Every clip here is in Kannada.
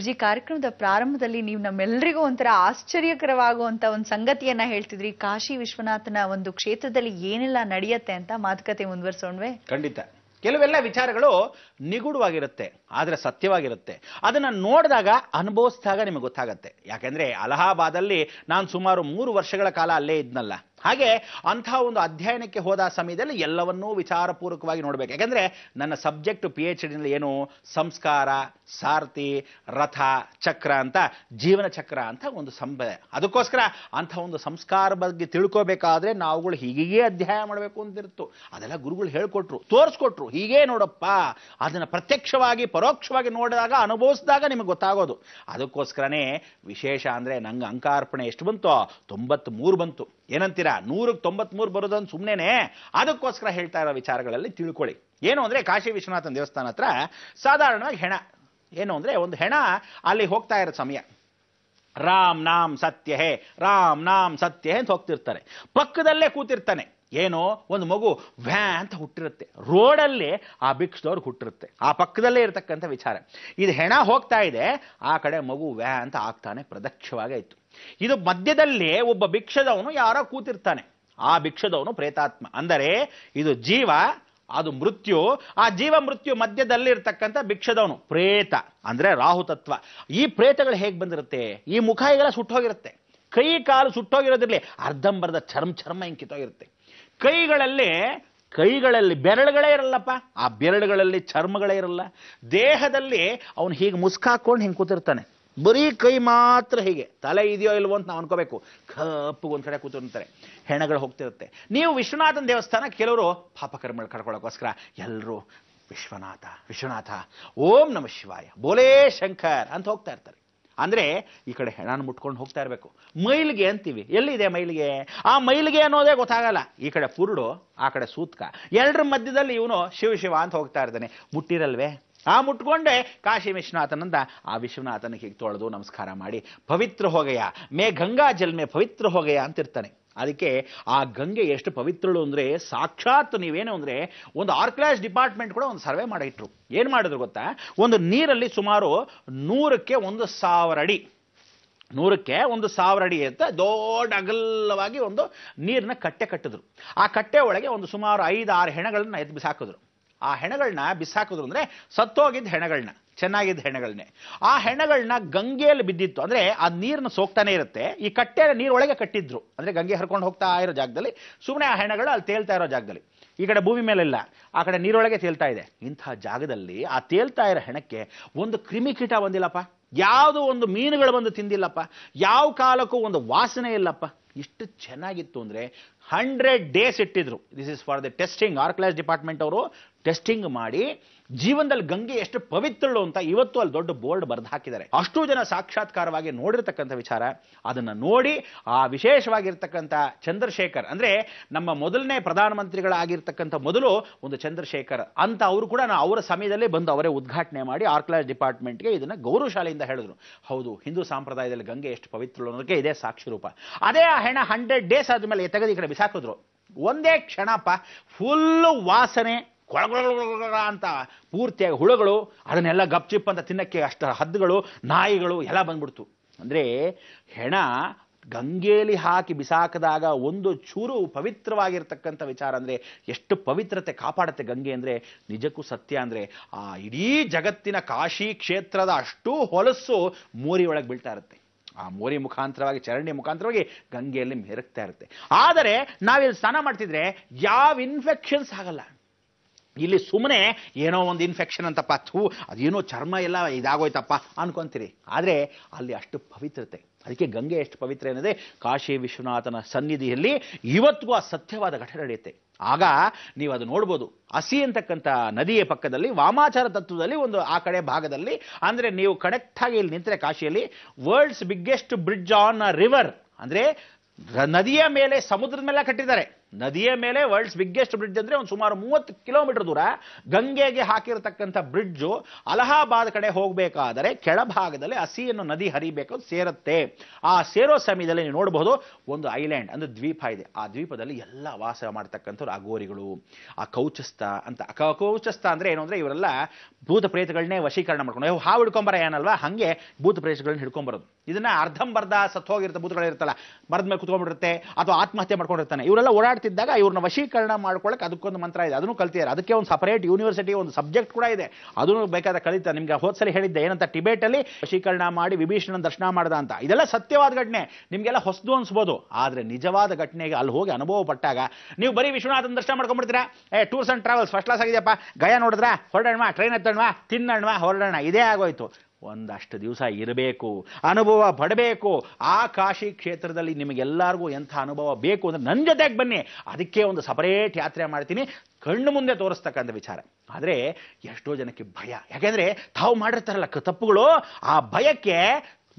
ಗುರುಜಿ ಕಾರ್ಯಕ್ರಮದ ಪ್ರಾರಂಭದಲ್ಲಿ ನೀವು ನಮ್ಮೆಲ್ಲರಿಗೂ ಒಂಥರ ಆಶ್ಚರ್ಯಕರವಾಗುವಂತ ಒಂದು ಸಂಗತಿಯನ್ನ ಹೇಳ್ತಿದ್ರಿ ಕಾಶಿ ವಿಶ್ವನಾಥನ ಒಂದು ಕ್ಷೇತ್ರದಲ್ಲಿ ಏನೆಲ್ಲ ನಡೆಯುತ್ತೆ ಅಂತ ಮಾತುಕತೆ ಮುಂದುವರ್ಸೋಣ್ವೆ ಖಂಡಿತ ಕೆಲವೆಲ್ಲ ವಿಚಾರಗಳು ನಿಗೂಢವಾಗಿರುತ್ತೆ ಆದರೆ ಸತ್ಯವಾಗಿರುತ್ತೆ ಅದನ್ನು ನೋಡಿದಾಗ ಅನುಭವಿಸಿದಾಗ ನಿಮಗೆ ಗೊತ್ತಾಗುತ್ತೆ ಯಾಕೆಂದ್ರೆ ಅಲಹಾಬಾದಲ್ಲಿ ನಾನು ಸುಮಾರು ಮೂರು ವರ್ಷಗಳ ಕಾಲ ಅಲ್ಲೇ ಇದ್ನಲ್ಲ ಹಾಗೆ ಅಂಥ ಒಂದು ಅಧ್ಯಯನಕ್ಕೆ ಹೋದ ಸಮಯದಲ್ಲಿ ಎಲ್ಲವನ್ನೂ ವಿಚಾರಪೂರ್ವಕವಾಗಿ ನೋಡಬೇಕು ಯಾಕಂದರೆ ನನ್ನ ಸಬ್ಜೆಕ್ಟ್ ಪಿ ಎಚ್ ಡಿನಲ್ಲಿ ಏನು ಸಂಸ್ಕಾರ ಸಾರಥಿ ರಥ ಚಕ್ರ ಅಂತ ಜೀವನ ಚಕ್ರ ಅಂತ ಒಂದು ಸಂಬ ಅದಕ್ಕೋಸ್ಕರ ಅಂಥ ಒಂದು ಸಂಸ್ಕಾರ ಬಗ್ಗೆ ತಿಳ್ಕೋಬೇಕಾದ್ರೆ ನಾವುಗಳು ಹೀಗೇ ಅಧ್ಯಯನ ಮಾಡಬೇಕು ಅಂತಿರ್ತು ಅದೆಲ್ಲ ಗುರುಗಳು ಹೇಳ್ಕೊಟ್ರು ತೋರಿಸ್ಕೊಟ್ರು ಹೀಗೇ ನೋಡಪ್ಪ ಅದನ್ನು ಪ್ರತ್ಯಕ್ಷವಾಗಿ ಪರೋಕ್ಷವಾಗಿ ನೋಡಿದಾಗ ಅನುಭವಿಸಿದಾಗ ನಿಮಗೆ ಗೊತ್ತಾಗೋದು ಅದಕ್ಕೋಸ್ಕರನೇ ವಿಶೇಷ ಅಂದರೆ ನಂಗೆ ಅಂಕಾರ್ಪಣೆ ಎಷ್ಟು ಬಂತೋ ತೊಂಬತ್ತ್ಮೂರು ಬಂತು ಏನಂತೀರಾ ನೂರಕ್ಕೆ ತೊಂಬತ್ಮೂರು ಬರೋದೊಂದು ಸುಮ್ಮನೆ ಅದಕ್ಕೋಸ್ಕರ ಹೇಳ್ತಾ ಇರೋ ವಿಚಾರಗಳಲ್ಲಿ ತಿಳ್ಕೊಳ್ಳಿ ಏನು ಅಂದರೆ ಕಾಶಿ ವಿಶ್ವನಾಥನ ದೇವಸ್ಥಾನ ಹತ್ರ ಸಾಧಾರಣವಾಗಿ ಹೆಣ ಏನು ಅಂದರೆ ಒಂದು ಹೆಣ ಅಲ್ಲಿ ಹೋಗ್ತಾ ಇರೋ ಸಮಯ ರಾಮ್ ನಾಮ್ ಸತ್ಯ ಹೇ ರಾಮ್ ನಾಮ್ ಸತ್ಯ ಹೇ ಅಂತ ಹೋಗ್ತಿರ್ತಾರೆ ಪಕ್ಕದಲ್ಲೇ ಕೂತಿರ್ತಾನೆ ಏನೋ ಒಂದು ಮಗು ವ್ಯಾ ಅಂತ ಹುಟ್ಟಿರುತ್ತೆ ರೋಡಲ್ಲಿ ಆ ಭಿಕ್ಷದವ್ರಿಗೆ ಹುಟ್ಟಿರುತ್ತೆ ಆ ಪಕ್ಕದಲ್ಲೇ ಇರತಕ್ಕಂಥ ವಿಚಾರ ಇದು ಹೆಣ ಹೋಗ್ತಾ ಇದೆ ಆ ಕಡೆ ಮಗು ವ್ಯಾ ಅಂತ ಆಗ್ತಾನೆ ಪ್ರದಕ್ಷವಾಗಾಯಿತು ಇದು ಮಧ್ಯದಲ್ಲಿ ಒಬ್ಬ ಭಿಕ್ಷದವನು ಯಾರೋ ಕೂತಿರ್ತಾನೆ ಆ ಭಿಕ್ಷದವನು ಪ್ರೇತಾತ್ಮ ಅಂದರೆ ಇದು ಜೀವ ಅದು ಮೃತ್ಯು ಆ ಜೀವ ಮೃತ್ಯು ಮಧ್ಯದಲ್ಲಿ ಇರ್ತಕ್ಕಂಥ ಭಿಕ್ಷದವನು ಪ್ರೇತ ಅಂದರೆ ರಾಹುತತ್ವ ಈ ಪ್ರೇತಗಳು ಹೇಗೆ ಬಂದಿರುತ್ತೆ ಈ ಮುಖ ಈಗೆಲ್ಲ ಸುಟ್ಟೋಗಿರುತ್ತೆ ಕೈ ಕಾಲು ಸುಟ್ಟೋಗಿರೋದಿರಲಿ ಅರ್ಧಂಬರ್ಧ ಚರ್ಮ ಚರ್ಮ ಇಂಕಿತೋಗಿರುತ್ತೆ ಕೈಗಳಲ್ಲಿ ಕೈಗಳಲ್ಲಿ ಬೆರಳುಗಳೇ ಇರಲ್ಲಪ್ಪ ಆ ಬೆರಳುಗಳಲ್ಲಿ ಚರ್ಮಗಳೇ ಇರಲ್ಲ ದೇಹದಲ್ಲಿ ಅವನು ಹೀಗೆ ಮುಸ್ಕಾಕೊಂಡು ಹಿಂಗೆ ಕೂತಿರ್ತಾನೆ ಬರೀ ಕೈ ಮಾತ್ರ ಹೀಗೆ ತಲೆ ಇದೆಯೋ ಇಲ್ವೋ ಅಂತ ನಾವು ಅನ್ಕೋಬೇಕು ಕಪ್ಪು ಒಂದು ಕಡೆ ಕೂತಿರ್ತಾರೆ ಹೆಣಗಳು ಹೋಗ್ತಿರುತ್ತೆ ನೀವು ವಿಶ್ವನಾಥನ ದೇವಸ್ಥಾನ ಕೆಲವರು ಪಾಪಕರ್ಮಗಳು ಕಡ್ಕೊಳ್ಳೋಕ್ಕೋಸ್ಕರ ಎಲ್ಲರೂ ವಿಶ್ವನಾಥ ವಿಶ್ವನಾಥ ಓಂ ನಮ ಶಿವಾಯ ಬೋಲೇ ಶಂಕರ್ ಅಂತ ಹೋಗ್ತಾ ಇರ್ತಾರೆ ಅಂದರೆ ಈ ಕಡೆ ಹೆಣನ ಮುಟ್ಕೊಂಡು ಹೋಗ್ತಾ ಇರಬೇಕು ಮೈಲಿಗೆ ಅಂತೀವಿ ಎಲ್ಲಿದೆ ಮೈಲಿಗೆ ಆ ಮೈಲಿಗೆ ಅನ್ನೋದೇ ಗೊತ್ತಾಗಲ್ಲ ಈ ಕಡೆ ಪುರುಡು ಆ ಕಡೆ ಸೂತ್ಕ ಎರಡರ ಮಧ್ಯದಲ್ಲಿ ಇವನು ಶಿವ ಶಿವ ಅಂತ ಹೋಗ್ತಾ ಇರ್ತಾನೆ ಮುಟ್ಟಿರಲ್ವೇ ಆ ಮುಟ್ಕೊಂಡೆ ಕಾಶಿ ವಿಶ್ವನಾಥನಂದ ಆ ವಿಶ್ವನಾಥನಿಗೆ ಹೀಗೆ ತೊಳೆದು ನಮಸ್ಕಾರ ಮಾಡಿ ಪವಿತ್ರ ಹೋಗಯ್ಯ ಮೇ ಗಂಗಾ ಜಲ್ಮೆ ಪವಿತ್ರ ಹೋಗಯ್ಯ ಅಂತಿರ್ತಾನೆ ಅದಕ್ಕೆ ಆ ಗಂಗೆ ಎಷ್ಟು ಪವಿತ್ರಳು ಅಂದರೆ ಸಾಕ್ಷಾತ್ ನೀವೇನು ಅಂದರೆ ಒಂದು ಆರ್ಕ್ಲಾಸ್ ಡಿಪಾರ್ಟ್ಮೆಂಟ್ ಕೂಡ ಒಂದು ಸರ್ವೆ ಮಾಡಿಟ್ರು ಏನು ಮಾಡಿದ್ರು ಗೊತ್ತಾ ಒಂದು ನೀರಲ್ಲಿ ಸುಮಾರು ನೂರಕ್ಕೆ ಒಂದು ಸಾವಿರ ಅಡಿ ನೂರಕ್ಕೆ ಒಂದು ಸಾವಿರ ಅಡಿ ಅಂತ ದೊಡ್ಡ ಅಗಲವಾಗಿ ಒಂದು ನೀರನ್ನ ಕಟ್ಟೆ ಕಟ್ಟಿದ್ರು ಆ ಕಟ್ಟೆ ಒಳಗೆ ಒಂದು ಸುಮಾರು ಐದು ಆರು ಹೆಣಗಳನ್ನು ಸಾಕಿದ್ರು ಆ ಹೆಣಗಳನ್ನ ಬಿಸಾಕಿದ್ರು ಅಂದರೆ ಸತ್ತೋಗಿದ್ದ ಹೆಣಗಳನ್ನ ಚೆನ್ನಾಗಿದ್ದ ಹೆಣಗಳನ್ನೇ ಆ ಹೆಣಗಳನ್ನ ಗಂಗೆಯಲ್ಲಿ ಬಿದ್ದಿತ್ತು ಅಂದರೆ ಆ ನೀರನ್ನ ಸೋಕ್ತಾನೆ ಇರುತ್ತೆ ಈ ಕಟ್ಟೆ ನೀರೊಳಗೆ ಕಟ್ಟಿದ್ರು ಅಂದರೆ ಗಂಗೆ ಹರ್ಕೊಂಡು ಹೋಗ್ತಾ ಇರೋ ಜಾಗದಲ್ಲಿ ಸುಮ್ಮನೆ ಆ ಹೆಣಗಳು ಅಲ್ಲಿ ತೇಲ್ತಾ ಇರೋ ಜಾಗದಲ್ಲಿ ಈ ಕಡೆ ಭೂಮಿ ಇಲ್ಲ ಆ ಕಡೆ ನೀರೊಳಗೆ ತೇಲ್ತಾ ಇದೆ ಇಂಥ ಜಾಗದಲ್ಲಿ ಆ ತೇಲ್ತಾ ಇರೋ ಹೆಣಕ್ಕೆ ಒಂದು ಕ್ರಿಮಿಕೀಟ ಬಂದಿಲ್ಲಪ್ಪ ಯಾವುದು ಒಂದು ಮೀನುಗಳು ಬಂದು ತಿಂದಿಲ್ಲಪ್ಪ ಯಾವ ಕಾಲಕ್ಕೂ ಒಂದು ವಾಸನೆ ಇಲ್ಲಪ್ಪ ಇಷ್ಟು ಚೆನ್ನಾಗಿತ್ತು ಅಂದರೆ ಹಂಡ್ರೆಡ್ ಡೇಸ್ ಇಟ್ಟಿದ್ರು this is for the testing or department ಅವರು ಟೆಸ್ಟಿಂಗ್ ಮಾಡಿ ಜೀವನದಲ್ಲಿ ಗಂಗೆ ಎಷ್ಟು ಪವಿತ್ರಳು ಅಂತ ಇವತ್ತು ಅಲ್ಲಿ ದೊಡ್ಡ ಬೋರ್ಡ್ ಬರೆದು ಹಾಕಿದ್ದಾರೆ ಅಷ್ಟು ಜನ ಸಾಕ್ಷಾತ್ಕಾರವಾಗಿ ನೋಡಿರ್ತಕ್ಕಂಥ ವಿಚಾರ ಅದನ್ನು ನೋಡಿ ಆ ವಿಶೇಷವಾಗಿರ್ತಕ್ಕಂಥ ಚಂದ್ರಶೇಖರ್ ಅಂದರೆ ನಮ್ಮ ಮೊದಲನೇ ಪ್ರಧಾನಮಂತ್ರಿಗಳಾಗಿರ್ತಕ್ಕಂಥ ಮೊದಲು ಒಂದು ಚಂದ್ರಶೇಖರ್ ಅಂತ ಅವರು ಕೂಡ ನಾವು ಅವರ ಸಮಯದಲ್ಲೇ ಬಂದು ಅವರೇ ಉದ್ಘಾಟನೆ ಮಾಡಿ ಆರ್ಕಲೈಸ್ ಡಿಪಾರ್ಟ್ಮೆಂಟ್ಗೆ ಇದನ್ನು ಗೌರವಶಾಲೆಯಿಂದ ಹೇಳಿದ್ರು ಹೌದು ಹಿಂದೂ ಸಂಪ್ರದಾಯದಲ್ಲಿ ಗಂಗೆ ಎಷ್ಟು ಪವಿತ್ರಳು ಅನ್ನೋದಕ್ಕೆ ಇದೇ ಸಾಕ್ಷಿರೂಪ ಅದೇ ಆ ಹೆಣ ಹಂಡ್ರೆಡ್ ಡೇಸ್ ಆದ್ಮೇಲೆ ತೆಗೆದು ಕಡೆ ಹಾಕಿದ್ರು ಒಂದೇ ಕ್ಷಣಪ್ಪ ಫುಲ್ಲು ವಾಸನೆ ಕೊಳಗೊಳಗೊಳಗೊಳ ಅಂತ ಪೂರ್ತಿಯಾಗಿ ಹುಳುಗಳು ಅದನ್ನೆಲ್ಲ ಗಪ್ಚಿಪ್ ಅಂತ ತಿನ್ನಕ್ಕೆ ಅಷ್ಟು ಹದ್ದುಗಳು ನಾಯಿಗಳು ಎಲ್ಲ ಬಂದ್ಬಿಡ್ತು ಅಂದರೆ ಹೆಣ ಗಂಗೆಯಲ್ಲಿ ಹಾಕಿ ಬಿಸಾಕದಾಗ ಒಂದು ಚೂರು ಪವಿತ್ರವಾಗಿರ್ತಕ್ಕಂಥ ವಿಚಾರ ಅಂದರೆ ಎಷ್ಟು ಪವಿತ್ರತೆ ಕಾಪಾಡುತ್ತೆ ಗಂಗೆ ಅಂದರೆ ನಿಜಕ್ಕೂ ಸತ್ಯ ಅಂದರೆ ಆ ಇಡೀ ಜಗತ್ತಿನ ಕಾಶಿ ಕ್ಷೇತ್ರದ ಅಷ್ಟು ಹೊಲಸು ಒಳಗೆ ಬೀಳ್ತಾ ಇರುತ್ತೆ ಆ ಮೋರಿ ಮುಖಾಂತರವಾಗಿ ಚರಂಡಿ ಮುಖಾಂತರವಾಗಿ ಗಂಗೆಯಲ್ಲಿ ಮೆರಗ್ತಾ ಇರುತ್ತೆ ಆದರೆ ನಾವಿಲ್ಲಿ ಸ್ನಾನ ಮಾಡ್ತಿದ್ರೆ ಯಾವ ಇನ್ಫೆಕ್ಷನ್ಸ್ ಆಗಲ್ಲ ಇಲ್ಲಿ ಸುಮ್ಮನೆ ಏನೋ ಒಂದು ಇನ್ಫೆಕ್ಷನ್ ಅಂತಪ್ಪ ಥೂ ಅದೇನೋ ಚರ್ಮ ಎಲ್ಲ ಇದಾಗೋಯ್ತಪ್ಪ ಅನ್ಕೊಂತೀರಿ ಆದರೆ ಅಲ್ಲಿ ಅಷ್ಟು ಪವಿತ್ರತೆ ಅದಕ್ಕೆ ಗಂಗೆ ಎಷ್ಟು ಪವಿತ್ರ ಏನಿದೆ ಕಾಶಿ ವಿಶ್ವನಾಥನ ಸನ್ನಿಧಿಯಲ್ಲಿ ಇವತ್ತಿಗೂ ಆ ಸತ್ಯವಾದ ಘಟನೆ ನಡೆಯುತ್ತೆ ಆಗ ನೀವು ಅದು ನೋಡ್ಬೋದು ಹಸಿ ಅಂತಕ್ಕಂಥ ನದಿಯ ಪಕ್ಕದಲ್ಲಿ ವಾಮಾಚಾರ ತತ್ವದಲ್ಲಿ ಒಂದು ಆ ಕಡೆ ಭಾಗದಲ್ಲಿ ಅಂದರೆ ನೀವು ಕನೆಕ್ಟ್ ಆಗಿ ಇಲ್ಲಿ ನಿಂತರೆ ಕಾಶಿಯಲ್ಲಿ world's biggest bridge on a river ಅಂದರೆ ನದಿಯ ಮೇಲೆ ಸಮುದ್ರದ ಮೇಲೆ ಕಟ್ಟಿದ್ದಾರೆ ನದಿಯ ಮೇಲೆ ವರ್ಲ್ಡ್ಸ್ ಬಿಗ್ಗೆಸ್ಟ್ ಬ್ರಿಡ್ಜ್ ಅಂದ್ರೆ ಒಂದು ಸುಮಾರು ಮೂವತ್ತು ಕಿಲೋಮೀಟರ್ ದೂರ ಗಂಗೆಗೆ ಹಾಕಿರತಕ್ಕಂಥ ಬ್ರಿಡ್ಜು ಅಲಹಾಬಾದ್ ಕಡೆ ಹೋಗಬೇಕಾದರೆ ಕೆಳಭಾಗದಲ್ಲಿ ಹಸಿಯನ್ನು ನದಿ ಹರಿಬೇಕು ಸೇರುತ್ತೆ ಆ ಸೇರೋ ಸಮಯದಲ್ಲಿ ನೀವು ನೋಡಬಹುದು ಒಂದು ಐಲ್ಯಾಂಡ್ ಅಂದ್ರೆ ದ್ವೀಪ ಇದೆ ಆ ದ್ವೀಪದಲ್ಲಿ ಎಲ್ಲ ವಾಸ ಮಾಡ್ತಕ್ಕಂಥವ್ರು ಅಗೋರಿಗಳು ಆ ಕೌಚಸ್ಥ ಅಂತ ಕೌಚಸ್ಥ ಅಂದ್ರೆ ಏನು ಅಂದ್ರೆ ಇವರೆಲ್ಲ ಭೂತ ಪ್ರೇತಗಳನ್ನೇ ವಶೀಕರಣ ಮಾಡ್ಕೊಂಡು ಹಾವು ಹಿಡ್ಕೊಂಬರ ಏನಲ್ವಾ ಹಾಗೆ ಭೂತ ಪ್ರೇತಗಳನ್ನ ಹಿಡ್ಕೊಂಬರೋದು ಇದನ್ನ ಅರ್ಧಂಬರ್ಧ ಸತ್ ಹೋಗಿರುತ್ತೆ ಭೂತಗಳಿರುತ್ತಲ್ಲ ಮರದ ಮೇಲೆ ಕುತ್ಕೊಂಡ್ಬಿಡುತ್ತೆ ಅಥವಾ ಆತ್ಮಹತ್ಯೆ ಮಾಡ್ಕೊಂಡಿರ್ತಾನೆ ಇವರೆಲ್ಲ ಓಡಾಡ್ತಾರೆ ಮಾಡ್ತಿದ್ದಾಗ ಇವ್ರನ್ನ ವಶೀಕರಣ ಮಾಡ್ಕೊಳ್ಳೋಕೆ ಅದಕ್ಕೊಂದು ಮಂತ್ರ ಇದೆ ಅದನ್ನು ಕಲ್ತಿದ್ದಾರೆ ಅದಕ್ಕೆ ಒಂದು ಸಪರೇಟ್ ಯೂನಿವರ್ಸಿಟಿ ಒಂದು ಸಬ್ಜೆಕ್ಟ್ ಕೂಡ ಇದೆ ಅದನ್ನು ಬೇಕಾದ ಕಲಿತ ನಿಮ್ಗೆ ಸಲ ಹೇಳಿದ್ದೆ ಏನಂತ ಟಿಬೇಟಲ್ಲಿ ವಶೀಕರಣ ಮಾಡಿ ವಿಭೀಷಣನ ದರ್ಶನ ಮಾಡ್ದ ಅಂತ ಇದೆಲ್ಲ ಸತ್ಯವಾದ ಘಟನೆ ನಿಮಗೆಲ್ಲ ಹೊಸದು ಅನ್ಸ್ಬೋದು ಆದರೆ ನಿಜವಾದ ಘಟನೆಗೆ ಅಲ್ಲಿ ಹೋಗಿ ಅನುಭವ ಪಟ್ಟಾಗ ನೀವು ಬರೀ ವಿಶ್ವನಾಥನ ದರ್ಶನ ಮಾಡ್ಕೊಂಡ್ಬಿಡ್ತೀರಾ A tours and travels first class ಆಗಿದೆಯಪ್ಪ ಗಯಾ ನೋಡಿದ್ರ ಹೊರಡೋಣ ಟ್ರೈನ್ ಹತ್ತೋಣ ತಿನ್ನಣ್ವಾ ಹೊರಡೋಣ ಇದೇ ಆಗೋಯ್ತು ಒಂದಷ್ಟು ದಿವಸ ಇರಬೇಕು ಅನುಭವ ಪಡಬೇಕು ಆ ಕಾಶಿ ಕ್ಷೇತ್ರದಲ್ಲಿ ನಿಮಗೆಲ್ಲರಿಗೂ ಎಂಥ ಅನುಭವ ಬೇಕು ಅಂದರೆ ನನ್ನ ಜೊತೆಗೆ ಬನ್ನಿ ಅದಕ್ಕೆ ಒಂದು ಸಪರೇಟ್ ಯಾತ್ರೆ ಮಾಡ್ತೀನಿ ಕಣ್ಣು ಮುಂದೆ ತೋರಿಸ್ತಕ್ಕಂಥ ವಿಚಾರ ಆದರೆ ಎಷ್ಟೋ ಜನಕ್ಕೆ ಭಯ ಯಾಕೆಂದರೆ ತಾವು ಮಾಡಿರ್ತಾರಲ್ಲ ತಪ್ಪುಗಳು ಆ ಭಯಕ್ಕೆ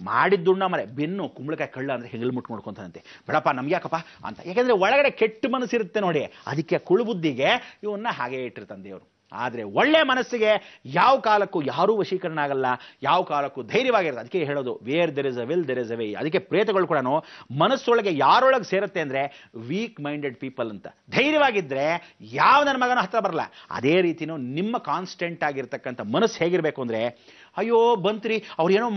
ಮಾಡಿದ್ದುಣ್ಣ ಮರೆ ಬೆನ್ನು ಕುಂಬಳಕಾಯಿ ಕಳ್ಳ ಅಂದರೆ ಹೆಗಲು ಮುಟ್ ನೋಡ್ಕೊಂತಾನಂತೆ ಬೇಡಪ್ಪ ನಮ್ಗೆ ಯಾಕಪ್ಪ ಅಂತ ಯಾಕೆಂದರೆ ಒಳಗಡೆ ಕೆಟ್ಟ ಮನಸ್ಸಿರುತ್ತೆ ನೋಡಿ ಅದಕ್ಕೆ ಕುಳುಬುದ್ದಿಗೆ ಇವನ್ನ ಹಾಗೆ ಇಟ್ಟಿರ್ತಾನೆ ದೇವರು ಆದರೆ ಒಳ್ಳೆ ಮನಸ್ಸಿಗೆ ಯಾವ ಕಾಲಕ್ಕೂ ಯಾರೂ ವಶೀಕರಣ ಆಗಲ್ಲ ಯಾವ ಕಾಲಕ್ಕೂ ಧೈರ್ಯವಾಗಿರುತ್ತೆ ಅದಕ್ಕೆ ಹೇಳೋದು where there is a will there is a way ಅದಕ್ಕೆ ಪ್ರೇತಗಳು ಕೂಡ ಮನಸ್ಸೊಳಗೆ ಯಾರೊಳಗೆ ಸೇರುತ್ತೆ ಅಂದರೆ ವೀಕ್ ಮೈಂಡೆಡ್ ಪೀಪಲ್ ಅಂತ ಧೈರ್ಯವಾಗಿದ್ದರೆ ಯಾವ ನನ್ನ ಮಗನ ಹತ್ರ ಬರಲ್ಲ ಅದೇ ರೀತಿನೂ ನಿಮ್ಮ ಕಾನ್ಸ್ಟೆಂಟ್ ಆಗಿರ್ತಕ್ಕಂಥ ಮನಸ್ಸು ಹೇಗಿರಬೇಕು ಅಂದರೆ ಅಯ್ಯೋ ಬಂತ್ರಿ ಅವ್ರು ಏನೋ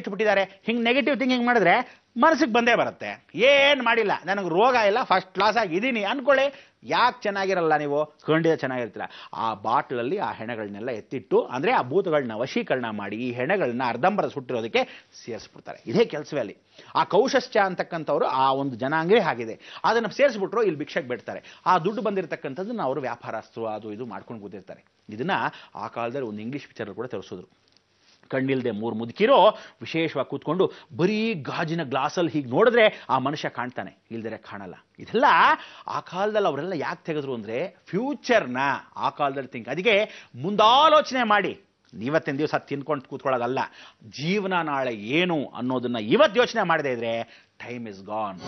ಇಟ್ಬಿಟ್ಟಿದ್ದಾರೆ ಹಿಂಗೆ ನೆಗೆಟಿವ್ ಥಿಂಕಿಂಗ್ ಮಾಡಿದ್ರೆ ಮನಸ್ಸಿಗೆ ಬಂದೇ ಬರುತ್ತೆ ಏನು ಮಾಡಿಲ್ಲ ನನಗೆ ರೋಗ ಇಲ್ಲ ಫಸ್ಟ್ ಕ್ಲಾಸ್ ಆಗಿದ್ದೀನಿ ಅಂದ್ಕೊಳ್ಳಿ ಯಾಕೆ ಚೆನ್ನಾಗಿರಲ್ಲ ನೀವು ಖಂಡಿತ ಚೆನ್ನಾಗಿರ್ತೀರ ಆ ಬಾಟ್ಲಲ್ಲಿ ಆ ಹೆಣಗಳನ್ನೆಲ್ಲ ಎತ್ತಿಟ್ಟು ಅಂದರೆ ಆ ಭೂತಗಳನ್ನ ವಶೀಕರಣ ಮಾಡಿ ಈ ಹೆಣಗಳನ್ನ ಅರ್ಧಂಬರ ಸುಟ್ಟಿರೋದಕ್ಕೆ ಸೇರಿಸ್ಬಿಡ್ತಾರೆ ಇದೇ ಕೆಲಸವೇ ಅಲ್ಲಿ ಆ ಕೌಶಶ್ಚ ಅಂತಕ್ಕಂಥವ್ರು ಆ ಒಂದು ಜನಾಂಗೇ ಆಗಿದೆ ಅದನ್ನು ಸೇರಿಸ್ಬಿಟ್ರು ಇಲ್ಲಿ ಭಿಕ್ಷೆಗೆ ಬಿಡ್ತಾರೆ ಆ ದುಡ್ಡು ಬಂದಿರತಕ್ಕಂಥದ್ದನ್ನು ಅವರು ವ್ಯಾಪಾರಸ್ತು ಅದು ಇದು ಮಾಡ್ಕೊಂಡು ಕೂತಿರ್ತಾರೆ ಇದನ್ನು ಆ ಕಾಲದಲ್ಲಿ ಒಂದು ಇಂಗ್ಲೀಷ್ ಪಿಕ್ಚರ್ ಕೂಡ ತೋರಿಸಿದ್ರು ಕಣ್ಣಿಲ್ದೆ ಮೂರು ಮುದುಕಿರೋ ವಿಶೇಷವಾಗಿ ಕೂತ್ಕೊಂಡು ಬರೀ ಗಾಜಿನ ಗ್ಲಾಸಲ್ಲಿ ಹೀಗೆ ನೋಡಿದ್ರೆ ಆ ಮನುಷ್ಯ ಕಾಣ್ತಾನೆ ಇಲ್ದರೆ ಕಾಣಲ್ಲ ಇದೆಲ್ಲ ಆ ಕಾಲದಲ್ಲಿ ಅವರೆಲ್ಲ ಯಾಕೆ ತೆಗೆದ್ರು ಅಂದರೆ ಫ್ಯೂಚರ್ನ ಆ ಕಾಲದಲ್ಲಿ ತಿಂಕ್ ಅದಕ್ಕೆ ಮುಂದಾಲೋಚನೆ ಮಾಡಿ ಇವತ್ತಿನ ದಿವಸ ತಿನ್ಕೊಂಡು ಕೂತ್ಕೊಳ್ಳೋದಲ್ಲ ಜೀವನ ನಾಳೆ ಏನು ಅನ್ನೋದನ್ನ ಇವತ್ತು ಯೋಚನೆ ಮಾಡದೇ ಇದ್ರೆ ಟೈಮ್ ಇಸ್ ಗಾನ್